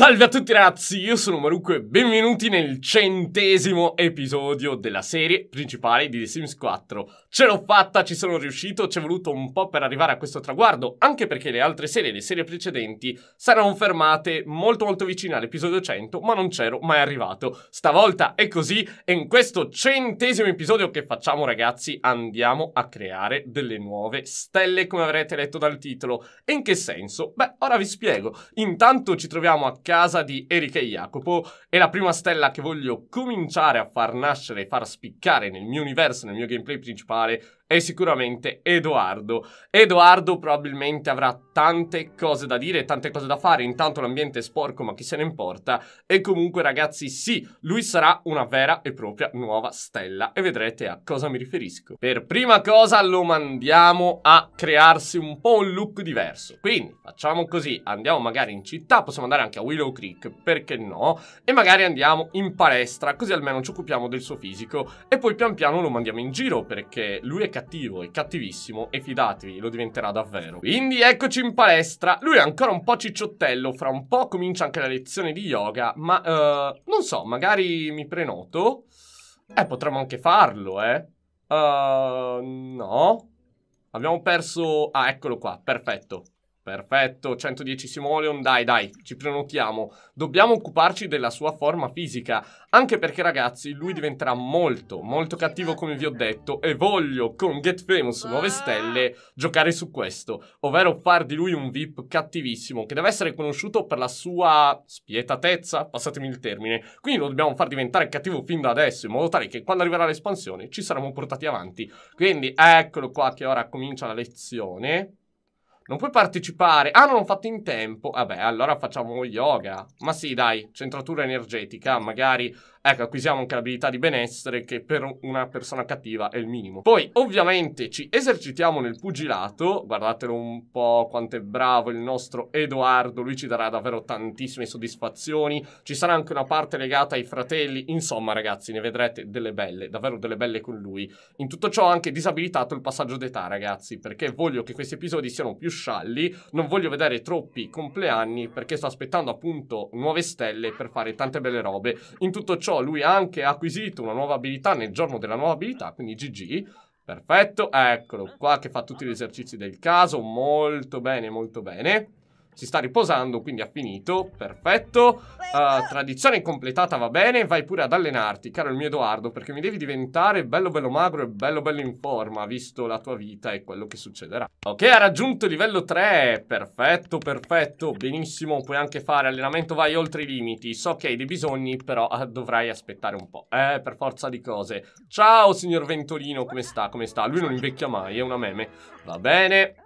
Salve a tutti ragazzi, io sono Marucco e benvenuti nel centesimo episodio della serie principale di The Sims 4. Ce l'ho fatta, ci sono riuscito, ci è voluto un po' per arrivare a questo traguardo, anche perché le altre serie, le serie precedenti, saranno fermate molto molto vicine all'episodio 100, ma non c'ero mai arrivato. Stavolta è così e in questo centesimo episodio che facciamo ragazzi andiamo a creare delle nuove stelle come avrete letto dal titolo. E in che senso? Beh, ora vi spiego. Intanto ci troviamo a creare casa di Erika e Jacopo e la prima stella che voglio cominciare a far nascere e far spiccare nel mio universo, nel mio gameplay principale è sicuramente Edoardo. Edoardo probabilmente avrà tante cose da dire, tante cose da fare, intanto l'ambiente è sporco ma chi se ne importa. E comunque ragazzi sì, lui sarà una vera e propria nuova stella e vedrete a cosa mi riferisco. Per prima cosa lo mandiamo a crearsi un po' un look diverso. Quindi facciamo così, andiamo magari in città, possiamo andare anche a Willow Creek, perché no? E magari andiamo in palestra, così almeno ci occupiamo del suo fisico. E poi pian piano lo mandiamo in giro perché lui è cattivo cattivo e cattivissimo e fidatevi, lo diventerà davvero. Quindi eccoci in palestra, lui è ancora un po' cicciottello, fra un po' comincia anche la lezione di yoga, ma uh, non so, magari mi prenoto? Eh, potremmo anche farlo, eh. Uh, no. Abbiamo perso... Ah, eccolo qua, perfetto. Perfetto, 110 Simoleon, dai dai, ci prenotiamo. Dobbiamo occuparci della sua forma fisica, anche perché ragazzi, lui diventerà molto, molto cattivo come vi ho detto e voglio con Get Famous 9 stelle giocare su questo, ovvero far di lui un VIP cattivissimo che deve essere conosciuto per la sua spietatezza, passatemi il termine. Quindi lo dobbiamo far diventare cattivo fin da adesso, in modo tale che quando arriverà l'espansione ci saremo portati avanti. Quindi eccolo qua che ora comincia la lezione. Non puoi partecipare. Ah, non ho fatto in tempo. Vabbè, allora facciamo yoga. Ma sì, dai, centratura energetica, magari ecco, acquisiamo anche l'abilità di benessere che per una persona cattiva è il minimo. Poi, ovviamente, ci esercitiamo nel pugilato, guardatelo un po' quanto è bravo il nostro Edoardo, lui ci darà davvero tantissime soddisfazioni, ci sarà anche una parte legata ai fratelli, insomma ragazzi, ne vedrete delle belle, davvero delle belle con lui. In tutto ciò ho anche disabilitato il passaggio d'età, ragazzi, perché voglio che questi episodi siano più scialli, non voglio vedere troppi compleanni perché sto aspettando appunto nuove stelle per fare tante belle robe. In tutto ciò ciò lui ha anche acquisito una nuova abilità nel giorno della nuova abilità, quindi GG. Perfetto, eccolo qua che fa tutti gli esercizi del caso, molto bene, molto bene si sta riposando, quindi ha finito, perfetto. Uh, tradizione completata, va bene, vai pure ad allenarti, caro il mio Edoardo, perché mi devi diventare bello bello magro e bello bello in forma, visto la tua vita e quello che succederà. Ok, ha raggiunto livello 3, perfetto, perfetto, benissimo, puoi anche fare allenamento, vai oltre i limiti, so che hai dei bisogni, però uh, dovrai aspettare un po', eh, per forza di cose. Ciao signor Ventolino, come sta, come sta? Lui non invecchia mai, è una meme. Va bene,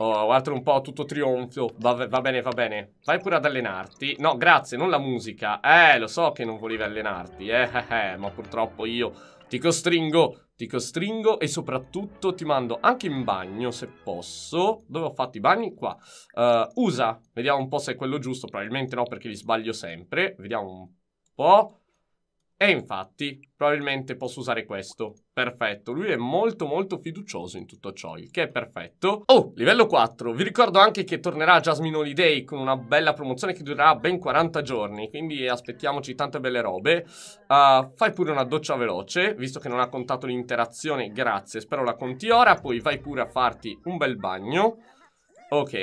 Oh, guarda un po', tutto trionfo. Va, va, bene, va bene. Vai pure ad allenarti. No, grazie, non la musica. Eh, lo so che non volevi allenarti, eh, eh, eh ma purtroppo io ti costringo ti costringo e soprattutto ti mando anche in bagno se posso. Dove ho fatto i bagni? Qua. Uh, usa, vediamo un po' se è quello giusto, probabilmente no perché li sbaglio sempre. Vediamo un po'. E infatti, probabilmente posso usare questo. Perfetto, lui è molto molto fiducioso in tutto ciò, il che è perfetto. Oh, livello 4. Vi ricordo anche che tornerà Jasmine Holiday con una bella promozione che durerà ben 40 giorni, quindi aspettiamoci tante belle robe. Uh, fai pure una doccia veloce, visto che non ha contato l'interazione, grazie, spero la conti ora. Poi vai pure a farti un bel bagno. Ok,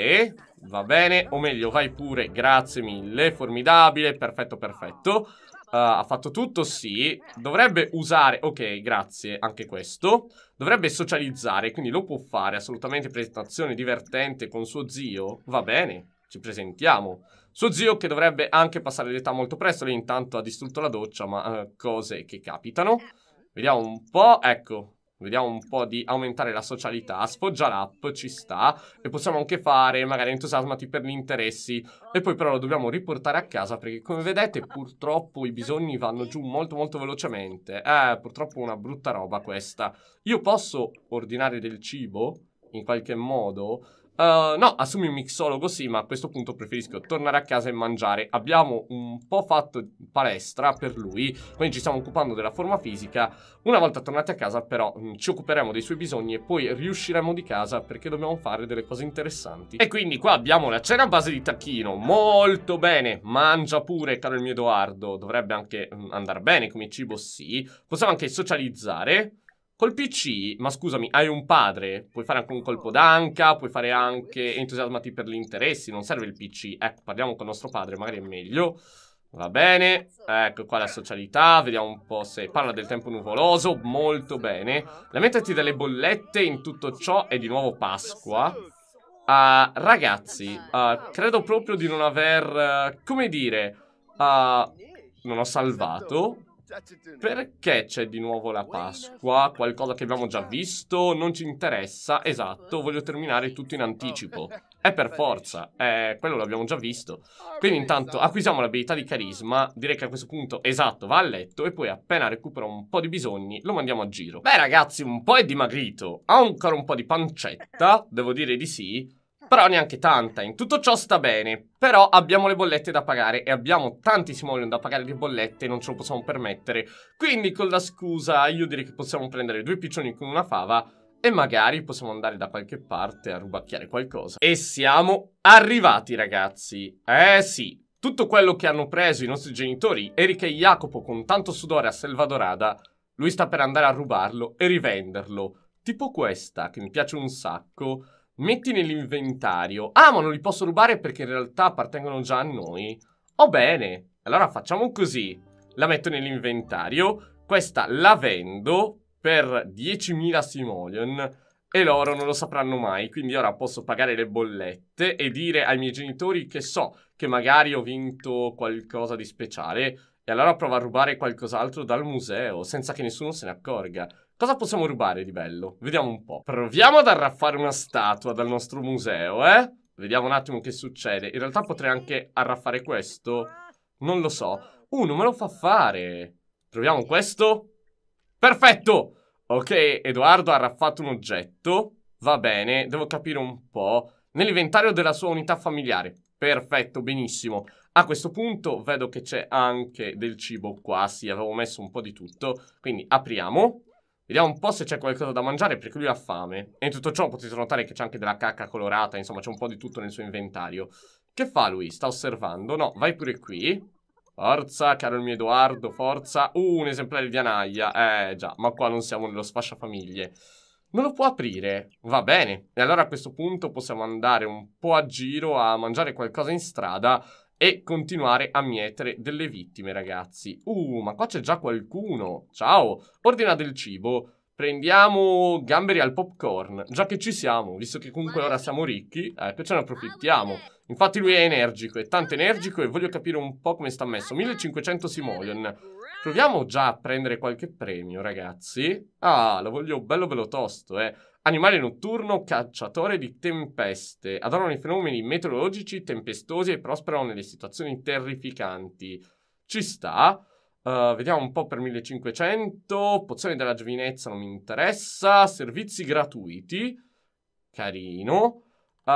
va bene, o meglio, vai pure, grazie mille, formidabile, perfetto, perfetto. Eh, ha fatto tutto, sì. Eh. Dovrebbe usare... Ok, grazie, anche questo. Dovrebbe socializzare, quindi lo può fare. Assolutamente presentazione divertente con suo zio. Va bene, ci presentiamo. Suo zio che dovrebbe anche passare l'età molto presto. Lei intanto ha distrutto la doccia, ma uh, cose che capitano. Vediamo un po'. Ecco, Vediamo un po' di aumentare la socialità. Sfoggia l'app, ci sta. E possiamo anche fare magari entusiasmati per gli interessi. E poi però lo dobbiamo riportare a casa perché come vedete purtroppo i bisogni vanno giù molto molto velocemente. Eh, purtroppo è una brutta roba questa. Io posso ordinare del cibo in qualche modo Uh, no, assumi un mixologo sì, ma a questo punto preferisco tornare a casa e mangiare. Abbiamo un po' fatto palestra per lui, quindi ci stiamo occupando della forma fisica. Una volta tornati a casa però mh, mm, ci occuperemo dei suoi bisogni e poi riusciremo di casa perché dobbiamo fare delle cose interessanti. E quindi qua abbiamo la cena a base di tacchino, molto bene, mangia pure caro il mio Edoardo, dovrebbe anche mh, mm, andare bene come cibo sì. Possiamo anche socializzare. Col PC, ma scusami, hai un padre, puoi fare anche un colpo d'anca, puoi fare anche entusiasmati per gli interessi, non serve il PC. Ecco, parliamo con nostro padre, magari è meglio. Va bene, ecco qua la socialità, vediamo un po' se parla del tempo nuvoloso, molto bene. Lamentati delle bollette in tutto ciò è di nuovo Pasqua. Uh, ragazzi, uh, credo proprio di non aver, uh, come dire, ah, non ho salvato, perché c'è di nuovo la Pasqua? Qualcosa che abbiamo già visto? Non ci interessa? Esatto, voglio terminare tutto in anticipo. È per forza, eh, quello l'abbiamo già visto. Ah, Quindi intanto acquisiamo l'abilità di carisma, direi che a questo punto, esatto, va a letto e poi appena recupera un po' di bisogni lo mandiamo a giro. Beh ragazzi, un po' è dimagrito, ha ancora un po' di pancetta, devo dire di sì, però neanche tanta. In tutto ciò sta bene, però abbiamo le bollette da pagare e abbiamo tanti Simoleon da pagare di bollette e non ce lo possiamo permettere. Quindi con la scusa io direi che possiamo prendere due piccioni con una fava e magari possiamo andare da qualche parte a rubacchiare qualcosa. E siamo arrivati ragazzi. Eh sì, tutto quello che hanno preso i nostri genitori, Erika e Jacopo con tanto sudore a Selvadorada, lui sta per andare a rubarlo e rivenderlo. Tipo questa, che mi piace un sacco, metti nell'inventario. Ah, ma non li posso rubare perché in realtà appartengono già a noi. Oh bene, allora facciamo così. La metto nell'inventario, questa la vendo per 10.000 simoleon e loro non lo sapranno mai, quindi ora posso pagare le bollette e dire ai miei genitori che so che magari ho vinto qualcosa di speciale e allora provo a rubare qualcos'altro dal museo senza che nessuno se ne accorga. Cosa possiamo rubare di bello? Vediamo un po'. Proviamo ad arraffare una statua dal nostro museo, eh? Vediamo un attimo che succede. In realtà potrei anche arraffare questo. Non lo so. Uh, non me lo fa fare. Proviamo questo. Perfetto! Ok, Edoardo ha raffato un oggetto. Va bene, devo capire un po'. Nell'inventario della sua unità familiare. Perfetto, benissimo. A questo punto vedo che c'è anche del cibo qua. Sì, avevo messo un po' di tutto. Quindi apriamo. Vediamo un po' se c'è qualcosa da mangiare perché lui ha fame. E in tutto ciò potete notare che c'è anche della cacca colorata, insomma c'è un po' di tutto nel suo inventario. Che fa lui? Sta osservando. No, vai pure qui. Forza, caro il mio Edoardo, forza. Uh, un esemplare di anaglia. Eh già, ma qua non siamo nello sfascia famiglie. Non lo può aprire. Va bene. E allora a questo punto possiamo andare un po' a giro a mangiare qualcosa in strada e continuare a mietere delle vittime, ragazzi. Uh, ma qua c'è già qualcuno. Ciao. Ordina del cibo. Prendiamo gamberi al popcorn, già che ci siamo, visto che comunque ora siamo ricchi, eh, ce ne approfittiamo. Infatti lui è energico, è tanto energico e voglio capire un po' come sta messo. 1500 simoleon. Proviamo già a prendere qualche premio, ragazzi. Ah, lo voglio bello bello tosto, eh. Animale notturno, cacciatore di tempeste. Adorano i fenomeni meteorologici, tempestosi e prosperano nelle situazioni terrificanti. Ci sta. Uh, vediamo un po' per 1500. Pozione della giovinezza non mi interessa. Servizi gratuiti. Carino. Uh,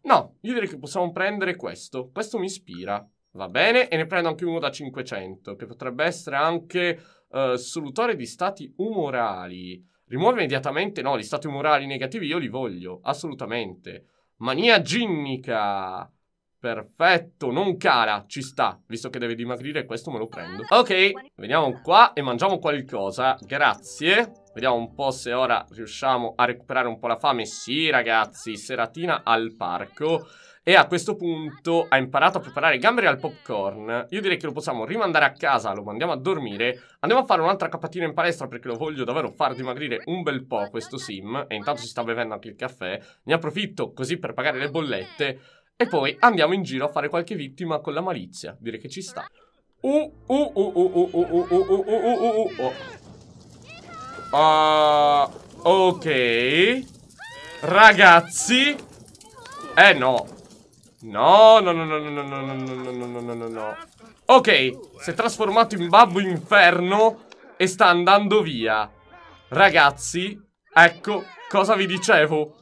no, io direi che possiamo prendere questo. Questo mi ispira. Va bene, e ne prendo anche uno da 500, che potrebbe essere anche uh, eh, solutore di stati umorali. Rimuove immediatamente, no, gli stati umorali negativi io li voglio, assolutamente. Mania ginnica. Perfetto, non cara, ci sta. Visto che deve dimagrire, questo me lo prendo. Ah, ok, veniamo qua e mangiamo qualcosa. Grazie. Vediamo un po' se ora riusciamo a recuperare un po' la fame. Sì, ragazzi, seratina al parco e a questo punto ha imparato a preparare gamberi al popcorn, io direi che lo possiamo rimandare a casa, lo mandiamo a dormire, andiamo a fare un'altra capatina in palestra perché lo voglio davvero far dimagrire un bel po' questo sim, e intanto si sta bevendo anche il caffè, ne approfitto così per pagare le bollette, e poi andiamo in giro a fare qualche vittima con la malizia, direi che ci sta. Uh, uh, uh, uh, uh, uh, uh, uh, uh, uh, uh, oh. uh, ok, ragazzi, eh no, No, no, no, no, no, no, no, no, no, no, no, no, no. Ok, si è trasformato in babbo inferno e sta andando via. Ragazzi, ecco cosa vi dicevo.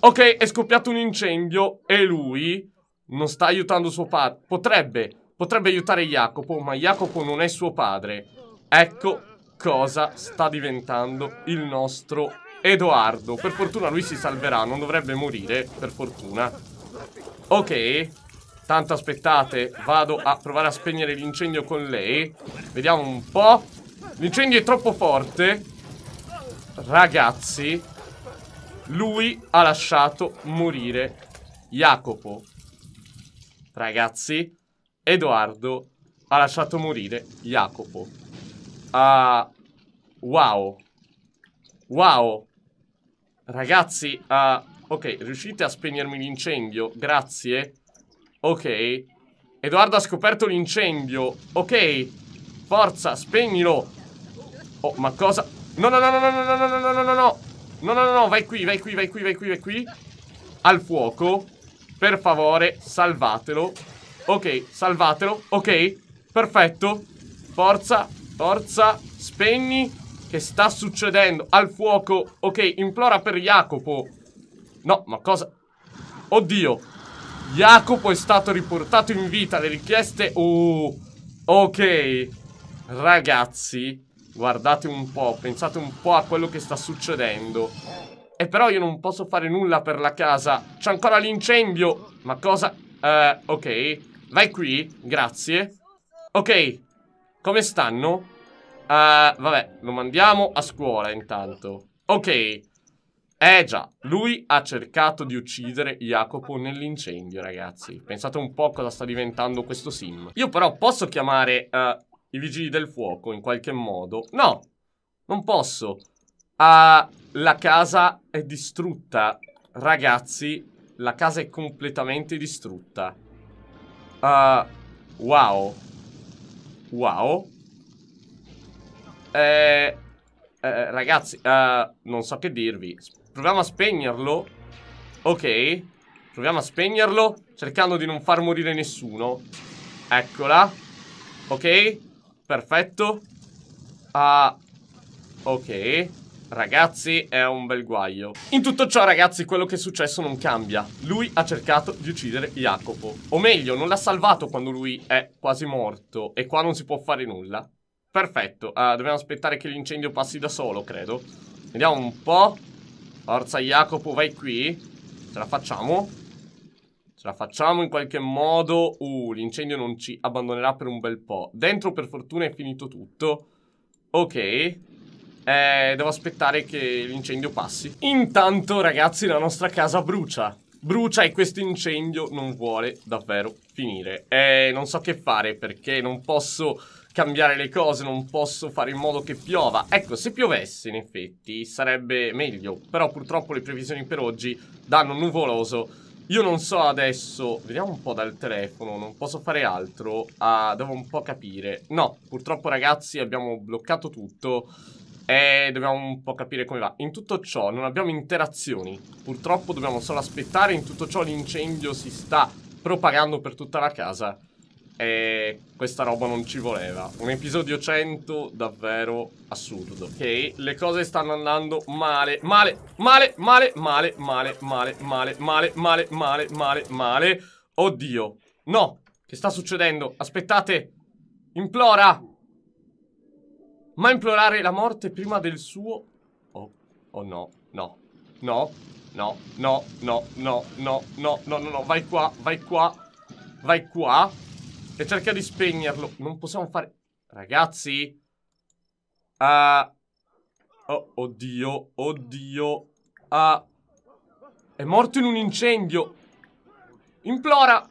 Ok, è scoppiato un incendio e lui non sta aiutando suo padre. Potrebbe, potrebbe aiutare Jacopo, ma Jacopo non è suo padre. Ecco cosa sta diventando il nostro Edoardo. Per fortuna lui si salverà, non dovrebbe morire, per fortuna. Ok, tanto aspettate, vado a provare a spegnere l'incendio con lei. Vediamo un po'. L'incendio è troppo forte. Ragazzi, lui ha lasciato morire Jacopo. Ragazzi, Edoardo ha lasciato morire Jacopo. Ah, uh, wow. Wow. Ragazzi, ah... Uh, Ok, riuscite a spegnermi l'incendio? Grazie. Ok. Edoardo ha scoperto l'incendio. Ok. Forza, spegnilo. Oh, ma cosa? No, no, no, no, no, no, no, no, no, no, no, no. No, no, no, no, vai qui, vai qui, vai qui, vai qui, vai qui. Al fuoco. Per favore, salvatelo. Ok, salvatelo. Ok, perfetto. Forza, forza, spegni. Che sta succedendo? Al fuoco. Ok, implora per Jacopo. No, ma cosa... Oddio. Jacopo è stato riportato in vita. Le richieste... Uh, ok. Ragazzi, guardate un po'. Pensate un po' a quello che sta succedendo. E però io non posso fare nulla per la casa. C'è ancora l'incendio. Ma cosa... Uh, ok. Vai qui. Grazie. Ok. Come stanno? Uh, vabbè, lo mandiamo a scuola intanto. Ok. Eh già, lui ha cercato di uccidere Jacopo nell'incendio, ragazzi. Pensate un po' cosa sta diventando questo sim. Io però posso chiamare uh, i vigili del fuoco in qualche modo? No, non posso. Uh, la casa è distrutta. Ragazzi, la casa è completamente distrutta. Uh, wow. Wow. Eh, eh, ragazzi, uh, non so che dirvi. Proviamo a spegnerlo. Ok. Proviamo a spegnerlo, cercando di non far morire nessuno. Eccola. Ok. Perfetto. Ah. Ok. Ragazzi, è un bel guaio. In tutto ciò, ragazzi, quello che è successo non cambia. Lui ha cercato di uccidere Jacopo. O meglio, non l'ha salvato quando lui è quasi morto. E qua non si può fare nulla. Perfetto. Uh, dobbiamo aspettare che l'incendio passi da solo, credo. Vediamo un po'. Forza Jacopo, vai qui. Ce la facciamo. Ce la facciamo in qualche modo. Uh, l'incendio non ci abbandonerà per un bel po'. Dentro, per fortuna, è finito tutto. Ok. Eh, devo aspettare che l'incendio passi. Intanto, ragazzi, la nostra casa brucia. Brucia e questo incendio non vuole davvero finire. Eh, non so che fare perché non posso cambiare le cose, non posso fare in modo che piova. Ecco, se piovesse in effetti sarebbe meglio, però purtroppo le previsioni per oggi danno nuvoloso. Io non so adesso, vediamo un po' dal telefono, non posso fare altro, ah, devo un po' capire. No, purtroppo ragazzi abbiamo bloccato tutto e dobbiamo un po' capire come va. In tutto ciò non abbiamo interazioni, purtroppo dobbiamo solo aspettare, in tutto ciò l'incendio si sta propagando per tutta la casa. E questa roba non ci voleva. Un episodio 100 davvero assurdo. Ok, le cose stanno andando male, male, male, male, male, male, male, male, male, male, male, male, male. Oddio. No, che sta succedendo? Aspettate. Implora. Ma implorare la morte prima del suo... Oh, oh no, no, no, no, no, no, no, no, no, no, no, no, vai qua, vai qua, vai qua. E cerca di spegnerlo. Non possiamo fare... Ragazzi. Ah. Oh, oddio. Oddio. Ah. È morto in un incendio. Implora.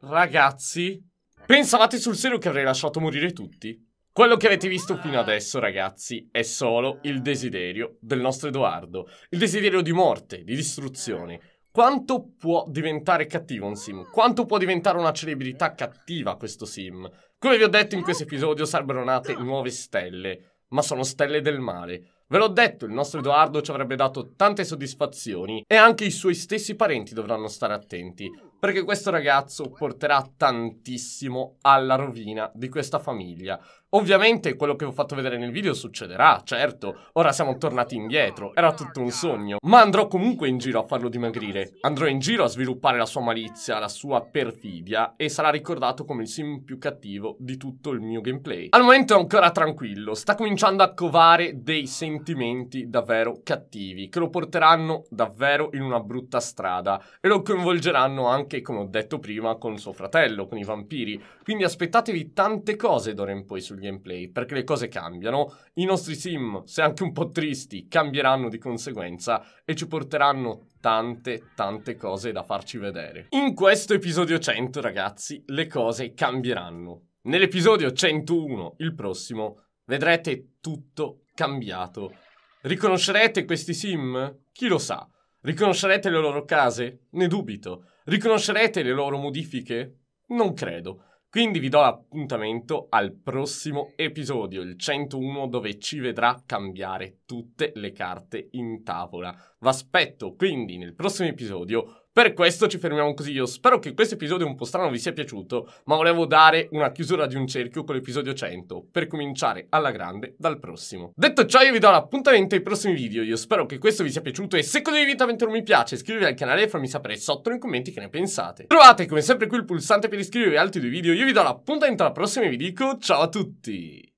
Ragazzi. Pensavate sul serio che avrei lasciato morire tutti? Quello che avete visto fino adesso, ragazzi, è solo il desiderio del nostro Edoardo. Il desiderio di morte, di distruzione. Quanto può diventare cattivo un sim? Quanto può diventare una celebrità cattiva questo sim? Come vi ho detto in questo episodio sarebbero nate nuove stelle, ma sono stelle del male. Ve l'ho detto, il nostro Edoardo ci avrebbe dato tante soddisfazioni e anche i suoi stessi parenti dovranno stare attenti perché questo ragazzo porterà tantissimo alla rovina di questa famiglia. Ovviamente quello che ho fatto vedere nel video succederà, certo, ora siamo tornati indietro, era tutto un sogno, ma andrò comunque in giro a farlo dimagrire, andrò in giro a sviluppare la sua malizia, la sua perfidia e sarà ricordato come il sim più cattivo di tutto il mio gameplay. Al momento è ancora tranquillo, sta cominciando a covare dei sentimenti davvero cattivi che lo porteranno davvero in una brutta strada e lo coinvolgeranno anche anche, come ho detto prima, con suo fratello, con i vampiri. Quindi aspettatevi tante cose d'ora in poi sul gameplay, perché le cose cambiano, i nostri sim, se anche un po' tristi, cambieranno di conseguenza e ci porteranno tante tante cose da farci vedere. In questo episodio 100 ragazzi le cose cambieranno. Nell'episodio 101, il prossimo, vedrete tutto cambiato. Riconoscerete questi sim? Chi lo sa? Riconoscerete le loro case? Ne dubito. Riconoscerete le loro modifiche? Non credo. Quindi vi do l'appuntamento al prossimo episodio, il 101, dove ci vedrà cambiare tutte le carte in tavola. V'aspetto quindi nel prossimo episodio. Per questo ci fermiamo così. Io spero che questo episodio un po' strano vi sia piaciuto, ma volevo dare una chiusura di un cerchio con l'episodio 100 per cominciare alla grande dal prossimo. Detto ciò, io vi do l'appuntamento ai prossimi video. Io spero che questo vi sia piaciuto e se così vi invito a mettere un mi piace, iscrivetevi al canale e fammi sapere sotto nei commenti che ne pensate. Trovate come sempre qui il pulsante per iscrivervi ad altri due video. Io vi do l'appuntamento alla prossima e vi dico ciao a tutti.